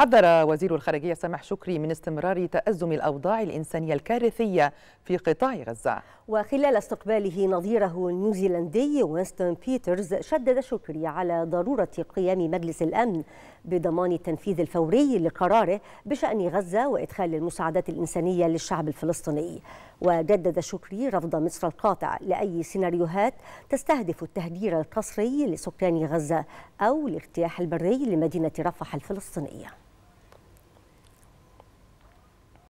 حذر وزير الخارجية سامح شكري من استمرار تأزم الأوضاع الإنسانية الكارثية في قطاع غزة وخلال استقباله نظيره النيوزيلندي وينستون بيترز شدد شكري على ضرورة قيام مجلس الأمن بضمان التنفيذ الفوري لقراره بشأن غزة وإدخال المساعدات الإنسانية للشعب الفلسطيني وجدد شكري رفض مصر القاطع لأي سيناريوهات تستهدف التهجير القسري لسكان غزة أو الاجتياح البري لمدينة رفح الفلسطينية